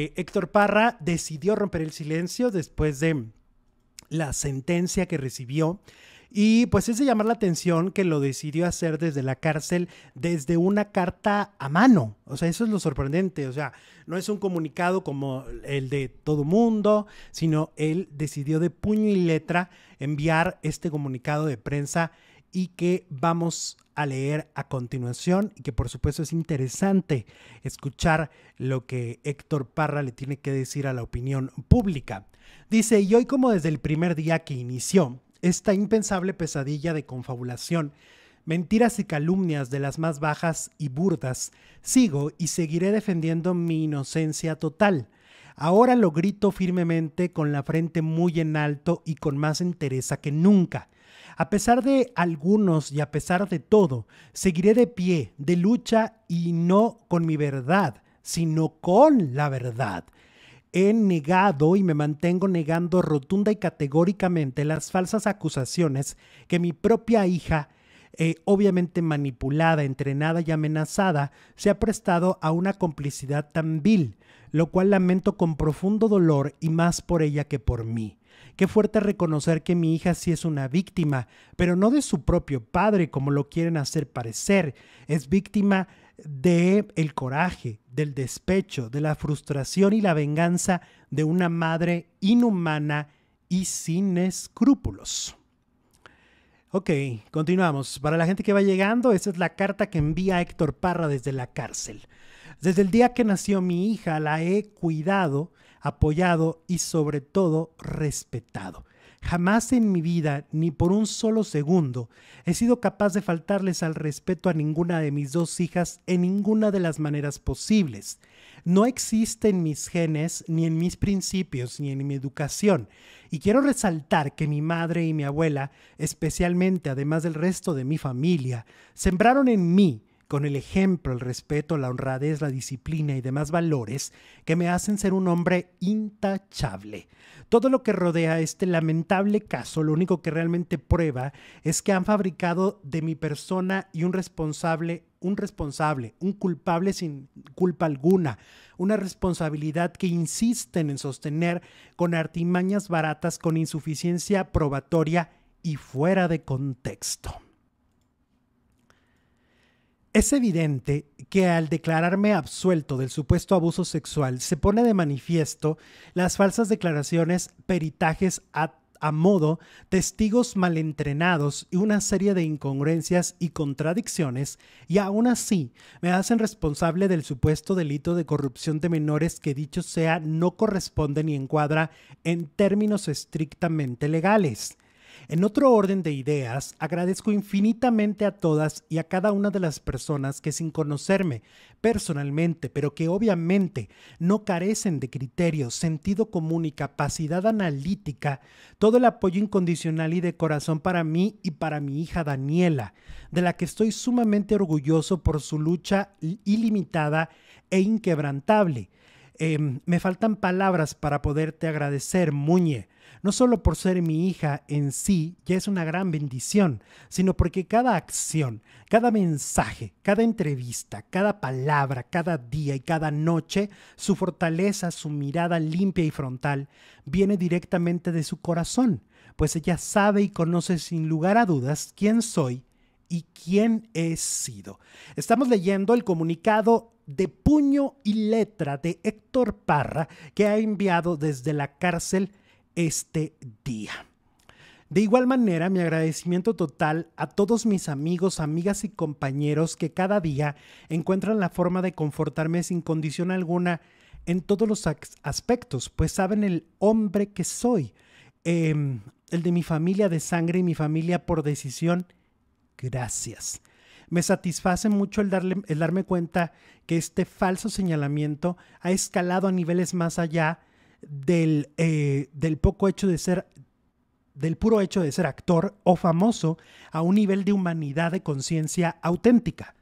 Eh, Héctor Parra decidió romper el silencio después de la sentencia que recibió. Y pues es de llamar la atención que lo decidió hacer desde la cárcel, desde una carta a mano. O sea, eso es lo sorprendente. O sea, no es un comunicado como el de todo mundo, sino él decidió de puño y letra enviar este comunicado de prensa y que vamos a leer a continuación y que por supuesto es interesante escuchar lo que Héctor Parra le tiene que decir a la opinión pública. Dice, y hoy como desde el primer día que inició esta impensable pesadilla de confabulación, mentiras y calumnias de las más bajas y burdas, sigo y seguiré defendiendo mi inocencia total Ahora lo grito firmemente con la frente muy en alto y con más entereza que nunca. A pesar de algunos y a pesar de todo, seguiré de pie, de lucha y no con mi verdad, sino con la verdad. He negado y me mantengo negando rotunda y categóricamente las falsas acusaciones que mi propia hija eh, obviamente manipulada, entrenada y amenazada, se ha prestado a una complicidad tan vil, lo cual lamento con profundo dolor y más por ella que por mí. Qué fuerte reconocer que mi hija sí es una víctima, pero no de su propio padre como lo quieren hacer parecer, es víctima de el coraje, del despecho, de la frustración y la venganza de una madre inhumana y sin escrúpulos. Ok, continuamos. Para la gente que va llegando, esta es la carta que envía Héctor Parra desde la cárcel. Desde el día que nació mi hija, la he cuidado, apoyado y sobre todo respetado. Jamás en mi vida, ni por un solo segundo, he sido capaz de faltarles al respeto a ninguna de mis dos hijas en ninguna de las maneras posibles. No existe en mis genes, ni en mis principios, ni en mi educación. Y quiero resaltar que mi madre y mi abuela, especialmente además del resto de mi familia, sembraron en mí con el ejemplo, el respeto, la honradez, la disciplina y demás valores que me hacen ser un hombre intachable. Todo lo que rodea este lamentable caso, lo único que realmente prueba es que han fabricado de mi persona y un responsable un responsable, un culpable sin culpa alguna, una responsabilidad que insisten en sostener con artimañas baratas, con insuficiencia probatoria y fuera de contexto. Es evidente que al declararme absuelto del supuesto abuso sexual se pone de manifiesto las falsas declaraciones, peritajes a, modo, testigos malentrenados y una serie de incongruencias y contradicciones, y aún así me hacen responsable del supuesto delito de corrupción de menores que dicho sea no corresponde ni encuadra en términos estrictamente legales. En otro orden de ideas, agradezco infinitamente a todas y a cada una de las personas que sin conocerme personalmente, pero que obviamente no carecen de criterio, sentido común y capacidad analítica, todo el apoyo incondicional y de corazón para mí y para mi hija Daniela, de la que estoy sumamente orgulloso por su lucha ilimitada e inquebrantable Em, me faltan palabras para poderte agradecer, Muñe, no solo por ser mi hija en sí, ya es una gran bendición, sino porque cada acción, cada mensaje, cada entrevista, cada palabra, cada día y cada noche, su fortaleza, su mirada limpia y frontal, viene directamente de su corazón, pues ella sabe y conoce sin lugar a dudas quién soy y quién he sido. Estamos leyendo el comunicado de puño y letra de Héctor Parra que ha enviado desde la cárcel este día. De igual manera, mi agradecimiento total a todos mis amigos, amigas y compañeros que cada día encuentran la forma de confortarme sin condición alguna en todos los aspectos, pues saben el hombre que soy, em, el de mi familia de sangre y mi familia por decisión gracias. Me satisface mucho el, darle, el darme cuenta que este falso señalamiento ha escalado a niveles más allá del, eh, del poco hecho de ser del puro hecho de ser actor o famoso a un nivel de humanidad de conciencia auténtica.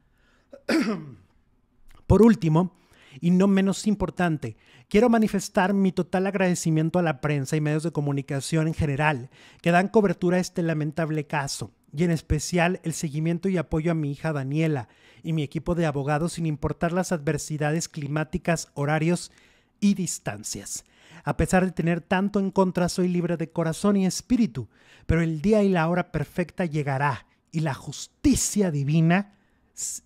Por último, y no menos importante, quiero manifestar mi total agradecimiento a la prensa y medios de comunicación en general que dan cobertura a este lamentable caso y en especial el seguimiento y apoyo a mi hija Daniela y mi equipo de abogados sin importar las adversidades climáticas, horarios y distancias. A pesar de tener tanto en contra, soy libre de corazón y espíritu, pero el día y la hora perfecta llegará y la justicia divina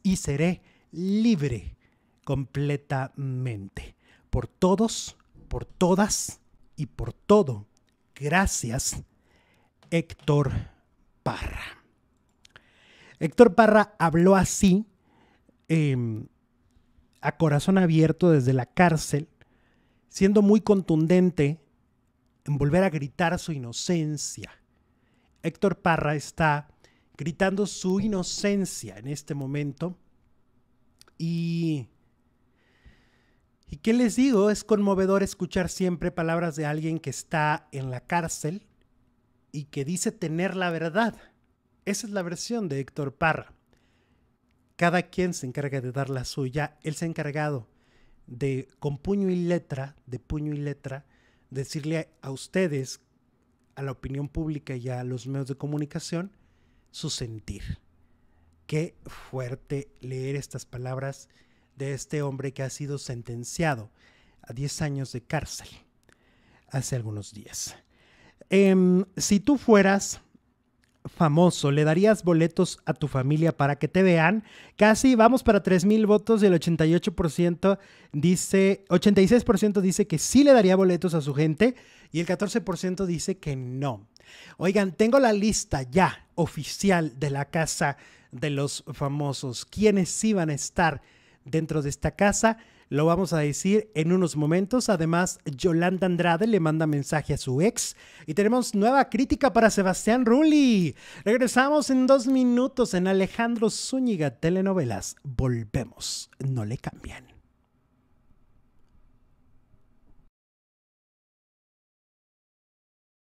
y seré libre completamente. Por todos, por todas y por todo. Gracias, Héctor Parra. Héctor Parra habló así, em, a corazón abierto desde la cárcel, siendo muy contundente en volver a gritar su inocencia. Héctor Parra está gritando su inocencia en este momento y ¿Y qué les digo? Es conmovedor escuchar siempre palabras de alguien que está en la cárcel, y que dice tener la verdad. Esa es la versión de Héctor Parra. Cada quien se encarga de dar la suya. Él se ha encargado de, con puño y letra, de puño y letra, decirle a, ustedes, a la opinión pública y a los medios de comunicación, su sentir. Qué fuerte leer estas palabras de este hombre que ha sido sentenciado a 10 años de cárcel hace algunos días. Em, si tú fueras famoso, le darías boletos a tu familia para que te vean. Casi vamos para mil votos y el 88% dice, 86% dice que sí le daría boletos a su gente y el 14% dice que no. Oigan, tengo la lista ya oficial de la casa de los famosos, quienes iban a estar dentro de esta casa. Lo vamos a decir en unos momentos. Además, Yolanda Andrade le manda mensaje a su ex. Y tenemos nueva crítica para Sebastián Rulli. Regresamos en dos minutos en Alejandro Zúñiga Telenovelas. Volvemos. No le cambian.